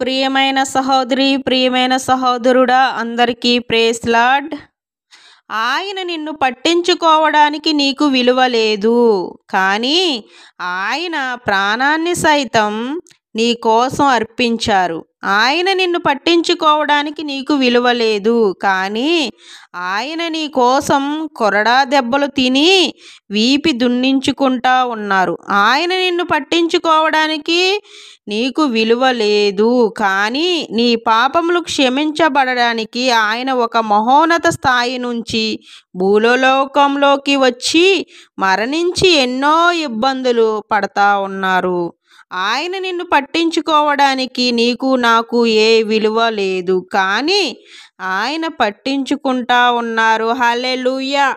ప్రియమైన సహోదరి ప్రియమైన సహోదరుడా అందరికీ ప్రేస్లాడ్ ఆయన నిన్ను పట్టించుకోవడానికి నీకు విలువ లేదు కానీ ఆయన ప్రాణాన్ని సైతం నీ కోసం అర్పించారు ఆయన నిన్ను పట్టించుకోవడానికి నీకు విలువ లేదు కానీ ఆయన నీ కోసం కొరడా దెబ్బలు తిని వీపి దున్నించుకుంటా ఉన్నారు ఆయన నిన్ను పట్టించుకోవడానికి నీకు విలువ లేదు కానీ నీ పాపములు క్షమించబడడానికి ఆయన ఒక మహోన్నత స్థాయి నుంచి భూలోకంలోకి వచ్చి మరణించి ఎన్నో ఇబ్బందులు పడతా ఉన్నారు ఆయన నిన్ను పట్టించుకోవడానికి నీకు నాకు ఏ విలువ లేదు కానీ ఆయన పట్టించుకుంటా ఉన్నారు లూయా